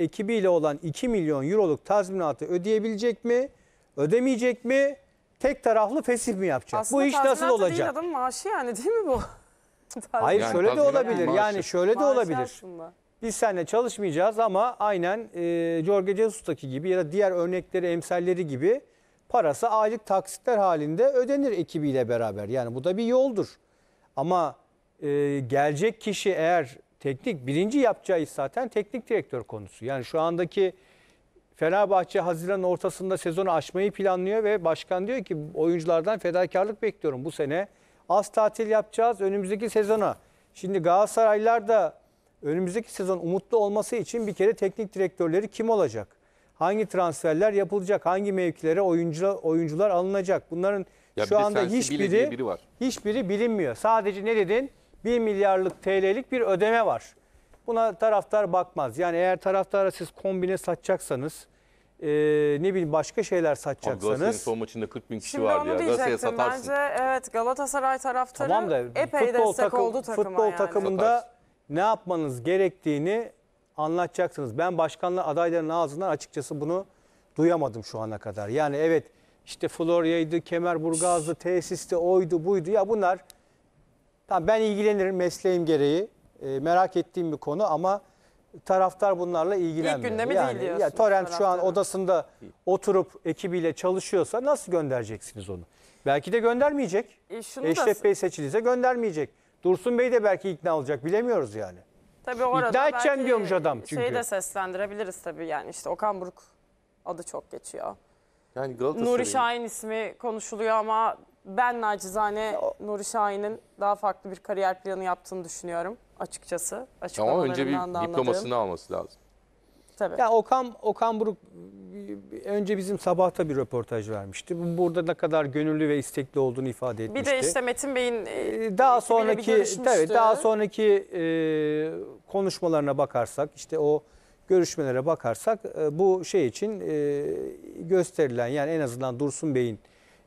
ekibiyle olan 2 milyon euroluk tazminatı ödeyebilecek mi? Ödemeyecek mi? Tek taraflı fesih mi yapacak? Aslında bu iş nasıl olacak? Değil adamın maaşı yani değil mi bu? Hayır yani şöyle de olabilir. Maaşı. Yani şöyle de olabilir. Aslında. Biz seninle çalışmayacağız ama aynen e, Jorge Jesus'taki gibi ya da diğer örnekleri, emsalleri gibi parası aylık taksitler halinde ödenir ekibiyle beraber. Yani bu da bir yoldur. Ama e, gelecek kişi eğer Teknik birinci yapacağı iş zaten teknik direktör konusu. Yani şu andaki Fenerbahçe Haziran ortasında sezonu açmayı planlıyor ve başkan diyor ki oyunculardan fedakarlık bekliyorum bu sene. Az tatil yapacağız önümüzdeki sezona. Şimdi Galatasaraylılar da önümüzdeki sezon umutlu olması için bir kere teknik direktörleri kim olacak? Hangi transferler yapılacak? Hangi mevkilere oyuncu, oyuncular alınacak? Bunların ya şu anda hiçbiri biri var. hiçbiri bilinmiyor. Sadece ne dedin? 1 milyarlık TL'lik bir ödeme var. Buna taraftar bakmaz. Yani eğer taraftara siz kombine satacaksanız, e, ne bileyim başka şeyler Abi satacaksanız. Galatasaray'ın son maçında 40 bin kişi Şimdi vardı ya. Galatasaray'a diyecektim. satarsın. Bence evet Galatasaray taraftarı Tamam da epey futbol, destek takım, oldu takıma futbol yani. takımında Satarsın. ne yapmanız gerektiğini anlatacaksınız. Ben başkanla adayların ağzından açıkçası bunu duyamadım şu ana kadar. Yani evet işte Florya'ydı, Kemerburgaz'dı, tesiste oydu buydu ya bunlar Tamam ben ilgilenirim mesleğim gereği. E, merak ettiğim bir konu ama taraftar bunlarla ilgilenmiyor. İlk gündemi yani, değil diyorsunuz. Ya, Torrent şu an odasında oturup ekibiyle çalışıyorsa nasıl göndereceksiniz onu? Belki de göndermeyecek. E, Eşref da... Bey seçilirse göndermeyecek. Dursun Bey de belki ikna olacak bilemiyoruz yani. Tabii orada İkna edeceğim diyormuş adam çünkü. Şeyi de seslendirebiliriz tabii yani işte Okan Buruk adı çok geçiyor. Yani Nuri Şahin ismi konuşuluyor ama ben nacizane Nuri Şahin'in daha farklı bir kariyer planı yaptığını düşünüyorum açıkçası. Ama önce bir Açıklamalarından diplomasını alması lazım. Tabii. Ya Okan Okan Buruk önce bizim sabahta bir röportaj vermişti. Bu- Burada ne kadar gönüllü ve istekli olduğunu ifade etmişti. bir de işte Metin Bey'in e, ee, daha sonraki görüşmüştü. tabii daha sonraki e, konuşmalarına bakarsak işte o görüşmelere bakarsak e, bu şey için e, gösterilen yani en azından Dursun Bey'in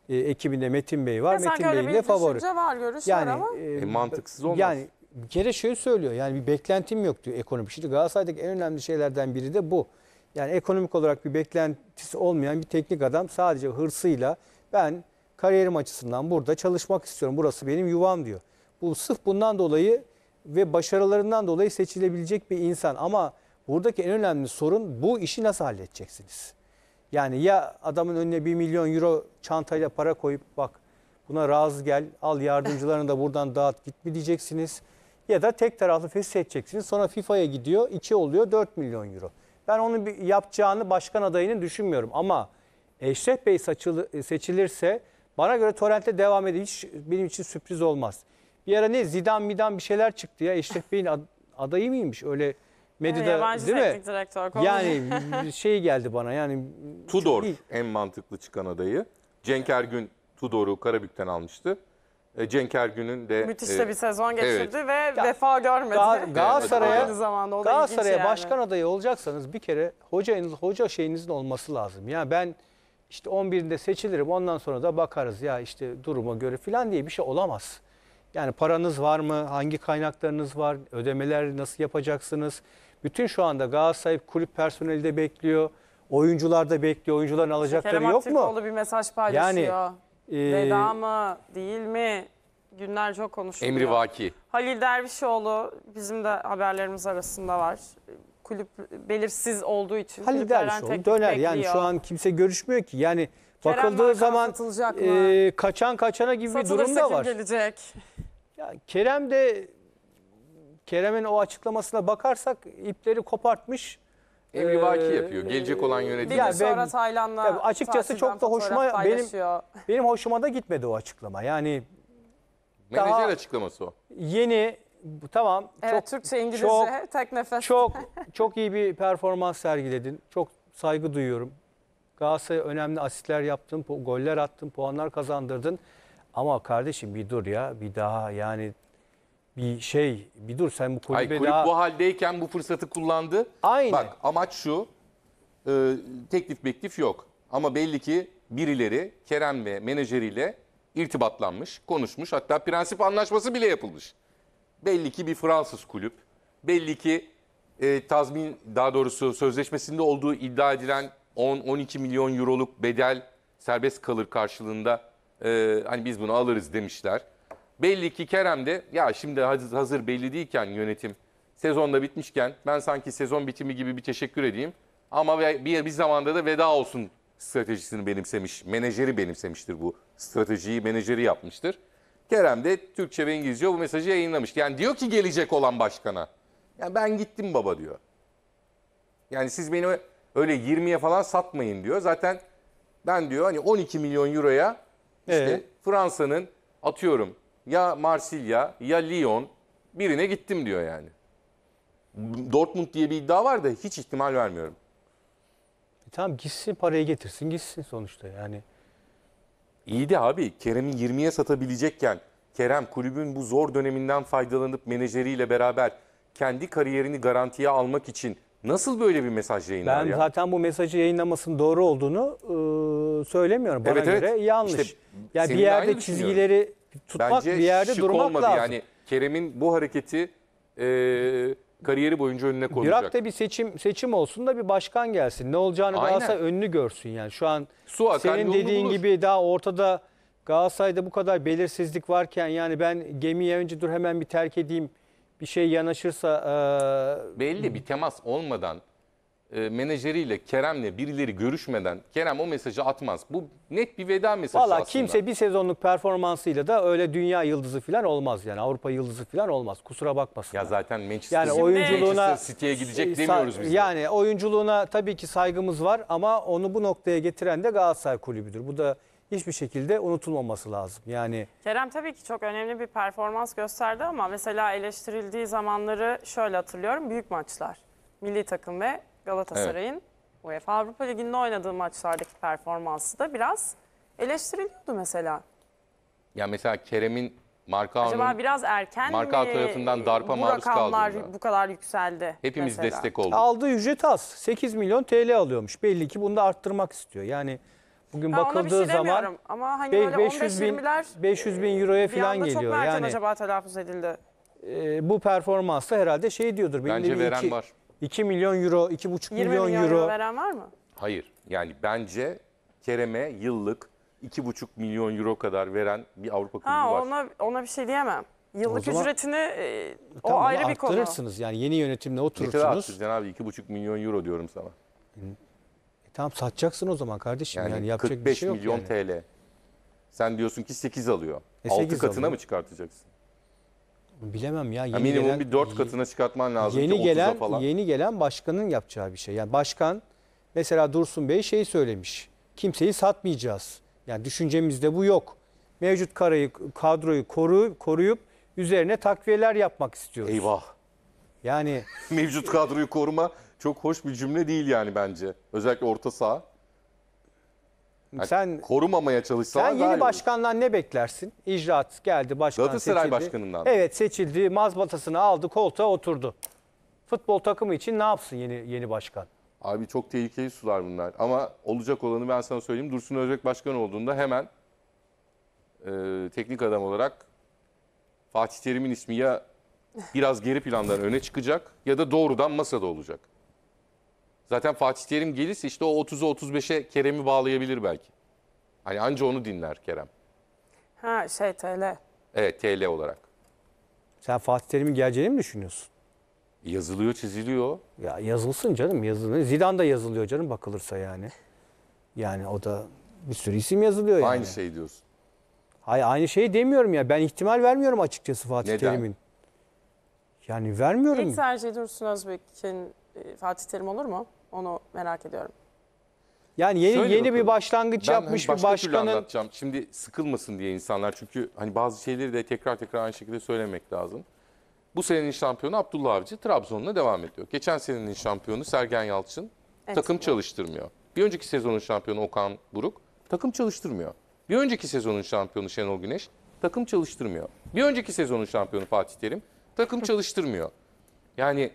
e, ekibinde Metin Bey var. Ya Metin sanki öyle Bey'in bir favori. düşünce var, görüş var ama. E, e, mantıksız olmaz. Yani bir kere şey söylüyor. Yani bir beklentim yok diyor ekonomik. Şimdi Galatasaray'daki en önemli şeylerden biri de bu. Yani ekonomik olarak bir beklentisi olmayan bir teknik adam sadece hırsıyla ben kariyerim açısından burada çalışmak istiyorum. Burası benim yuvam diyor. Bu sırf bundan dolayı ve başarılarından dolayı seçilebilecek bir insan ama buradaki en önemli sorun bu işi nasıl halledeceksiniz? Yani ya adamın önüne 1 milyon euro çantayla para koyup bak buna razı gel al yardımcılarını da buradan dağıt git mi diyeceksiniz. Ya da tek taraflı edeceksiniz Sonra FIFA'ya gidiyor 2 oluyor 4 milyon euro. Ben onun bir yapacağını başkan adayını düşünmüyorum ama Eşref Bey e, seçilirse bana göre Torrent'le devam edin. Hiç benim için sürpriz olmaz. Bir ara ne Zidan Midan bir şeyler çıktı ya Eşref Bey'in adayı mıymış öyle medyada yani yabancı değil mi? direktör konu. Yani şey geldi bana yani. Tudor iyi. en mantıklı çıkan adayı. Cenk Ergün Tudor'u Karabük'ten almıştı. E, Cenk Ergün'ün de müthiş e, de bir sezon geçirdi evet. ve vefa görmedi. Ga Galatasaray'a Galatasaray'a yani. başkan adayı olacaksanız bir kere hocanız hoca şeyinizin olması lazım. Yani ben işte 11'inde seçilirim ondan sonra da bakarız ya işte duruma göre falan diye bir şey olamaz. Yani paranız var mı? Hangi kaynaklarınız var? Ödemeler nasıl yapacaksınız? Bütün şu anda Galatasaray kulüp personeli de bekliyor. Oyuncular da bekliyor. Oyuncuların alacakları yok mu? Aktürkoğlu bir mesaj paylaşıyor. Yani, e, Veda mı değil mi? Günler çok konuşuluyor. Emri Vaki. Halil Dervişoğlu bizim de haberlerimiz arasında var. Kulüp belirsiz olduğu için. Halil Dervişoğlu teklif döner. Yani şu an kimse görüşmüyor ki. Yani Kerem bakıldığı zaman e, kaçan kaçana gibi bir durum da kim var. gelecek? Ya Kerem de Kerem'in o açıklamasına bakarsak ipleri kopartmış. Emri vaki yapıyor. Gelecek olan yönetim. Ya sonra ben- Taylan'la açıkçası çok da hoşuma benim benim hoşuma da gitmedi o açıklama. Yani Menajer daha- açıklaması o. yeni tamam Evet çok Türkçe İngilizce çok- tek nefes. çok çok iyi bir performans sergiledin. Çok saygı duyuyorum. Galatasaray'a önemli asistler yaptın, goller attın, puanlar kazandırdın. Ama kardeşim bir dur ya, bir daha yani bir şey bir dur sen bu kulübe Hayır, kulüp daha... bu haldeyken bu fırsatı kullandı. Aynı. Bak amaç şu e, teklif beklif yok. Ama belli ki birileri Kerem ve menajeriyle irtibatlanmış, konuşmuş. Hatta prensip anlaşması bile yapılmış. Belli ki bir Fransız kulüp. Belli ki e, tazmin daha doğrusu sözleşmesinde olduğu iddia edilen 10-12 milyon euroluk bedel serbest kalır karşılığında e, hani biz bunu alırız demişler. Belli ki Kerem de ya şimdi hazır belli değilken yönetim sezonda bitmişken ben sanki sezon bitimi gibi bir teşekkür edeyim. Ama bir, bir zamanda da veda olsun stratejisini benimsemiş. Menajeri benimsemiştir bu. Stratejiyi menajeri yapmıştır. Kerem de Türkçe ve İngilizce bu mesajı yayınlamış. Yani diyor ki gelecek olan başkana. Yani ben gittim baba diyor. Yani siz beni öyle 20'ye falan satmayın diyor. Zaten ben diyor hani 12 milyon euroya işte ee? Fransa'nın atıyorum ya Marsilya ya Lyon birine gittim diyor yani. Dortmund diye bir iddia var da hiç ihtimal vermiyorum. E tamam gitsin parayı getirsin gitsin sonuçta yani. İyi de abi Kerem'i 20'ye satabilecekken Kerem kulübün bu zor döneminden faydalanıp menajeriyle beraber kendi kariyerini garantiye almak için nasıl böyle bir mesaj yayınlar ben ya? Ben zaten bu mesajı yayınlamasının doğru olduğunu e, söylemiyorum. Bana evet, evet. yanlış. İşte, yani bir yerde çizgileri tutmak Bence bir yerde şık durmak olmadı lazım. yani. Kerem'in bu hareketi e, kariyeri boyunca önüne konulacak. Irak'ta bir seçim seçim olsun da bir başkan gelsin. Ne olacağını daha Galatasaray önünü görsün yani. Şu an Su akar, senin dediğin bulur. gibi daha ortada Galatasaray'da bu kadar belirsizlik varken yani ben gemiye önce dur hemen bir terk edeyim bir şey yanaşırsa e... belli bir temas olmadan e, menajeriyle Kerem'le birileri görüşmeden Kerem o mesajı atmaz. Bu net bir veda mesajı Valla aslında. kimse bir sezonluk performansıyla da öyle dünya yıldızı falan olmaz yani Avrupa yıldızı falan olmaz. Kusura bakmasın. Ya zaten Manchester, yani oyunculuğuna City'ye gidecek demiyoruz biz. De. Yani oyunculuğuna tabii ki saygımız var ama onu bu noktaya getiren de Galatasaray kulübüdür. Bu da hiçbir şekilde unutulmaması lazım. Yani Kerem tabii ki çok önemli bir performans gösterdi ama mesela eleştirildiği zamanları şöyle hatırlıyorum. Büyük maçlar. Milli takım ve Galatasaray'ın evet. UEFA Avrupa Ligi'nde oynadığı maçlardaki performansı da biraz eleştiriliyordu mesela. Ya mesela Kerem'in marka Acaba biraz erken Markao mi tarafından darpa bu maruz rakamlar bu kadar yükseldi? Hepimiz mesela. destek olduk. Aldığı ücret az. 8 milyon TL alıyormuş. Belli ki bunu da arttırmak istiyor. Yani bugün ha, şey bakıldığı şey zaman ama hani 500 bin, 500 bin e, euroya falan geliyor. Çok yani acaba telaffuz edildi? E, bu performansla herhalde şey diyordur. Bence veren iki, var. 2 milyon euro, 2,5 20 milyon, milyon euro. euro veren var mı? Hayır. Yani bence Kerem'e yıllık 2,5 milyon euro kadar veren bir Avrupa Kulübü ha, var. Ona, ona bir şey diyemem. Yıllık O zaman- ücretini e, o ayrı bir konu. arttırırsınız. Yani yeni yönetimle Ne kadar oturursunuz. arttıracaksın abi? 2,5 milyon euro diyorum sana. E, tamam satacaksın o zaman kardeşim. Yani, Yani, yapacak bir şey yok 45 milyon yani. TL. Sen diyorsun ki 8 alıyor. E, 6 sekiz katına alıyor. mı çıkartacaksın? Bilemem ya. Yeni Yani minimum gelen, bir dört katına çıkartman lazım. Yeni 30'a gelen falan. yeni gelen başkanın yapacağı bir şey. Yani başkan mesela Dursun Bey şey söylemiş. Kimseyi satmayacağız. Yani düşüncemizde bu yok. Mevcut karayı, kadroyu koru, koruyup üzerine takviyeler yapmak istiyoruz. Eyvah. Yani Mevcut kadroyu koruma çok hoş bir cümle değil yani bence. Özellikle orta saha. Yani sen korumamaya çalışsalar Sen yeni daha başkandan ne beklersin? İcraat geldi başkan Galatasaray seçildi. başkanından Evet seçildi mazbatasını aldı koltuğa oturdu. Futbol takımı için ne yapsın yeni yeni başkan? Abi çok tehlikeli sular bunlar. Ama olacak olanı ben sana söyleyeyim. Dursun Özbek başkan olduğunda hemen e, teknik adam olarak Fatih Terim'in ismi ya biraz geri plandan öne çıkacak ya da doğrudan masada olacak. Zaten Fatih Terim gelirse işte o 30'u 35'e Kerem'i bağlayabilir belki. Hani anca onu dinler Kerem. Ha şey TL. Evet TL olarak. Sen Fatih Terim'in geleceğini mi düşünüyorsun? Yazılıyor çiziliyor. Ya yazılsın canım yazılır. Zidane da yazılıyor canım bakılırsa yani. Yani o da bir sürü isim yazılıyor yani. Aynı şey diyorsun. Hayır aynı şeyi demiyorum ya. Ben ihtimal vermiyorum açıkçası Fatih Neden? Terim'in. Yani vermiyorum. İlk tercih Dursun Özbek'in e, Fatih Terim olur mu? Onu merak ediyorum. Yani yeni Şöyle yeni bakalım. bir başlangıç ben hani, yapmış hani bir başkanın. Ben anlatacağım. Şimdi sıkılmasın diye insanlar çünkü hani bazı şeyleri de tekrar tekrar aynı şekilde söylemek lazım. Bu senenin şampiyonu Abdullah Avcı Trabzon'la devam ediyor. Geçen senenin şampiyonu Sergen Yalçın evet, takım çalıştırmıyor. Bir önceki sezonun şampiyonu Okan Buruk takım çalıştırmıyor. Bir önceki sezonun şampiyonu Şenol Güneş takım çalıştırmıyor. Bir önceki sezonun şampiyonu Fatih Terim takım çalıştırmıyor. Yani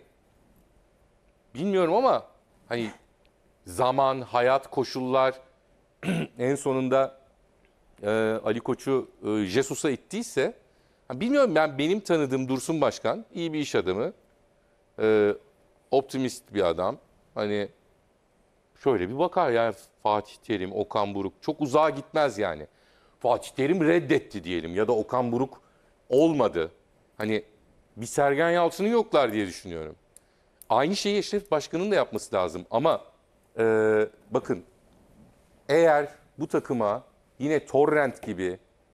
bilmiyorum ama Hani zaman, hayat koşullar en sonunda e, Ali Koç'u e, Jesus'a ittiyse bilmiyorum ben benim tanıdığım Dursun Başkan iyi bir iş adamı. E, optimist bir adam. Hani şöyle bir bakar yani Fatih Terim, Okan Buruk çok uzağa gitmez yani. Fatih Terim reddetti diyelim ya da Okan Buruk olmadı. Hani bir Sergen Yalçın'ı yoklar diye düşünüyorum. Aynı şeyi Eşref Başkan'ın da yapması lazım. Ama e, bakın eğer bu takıma yine Torrent gibi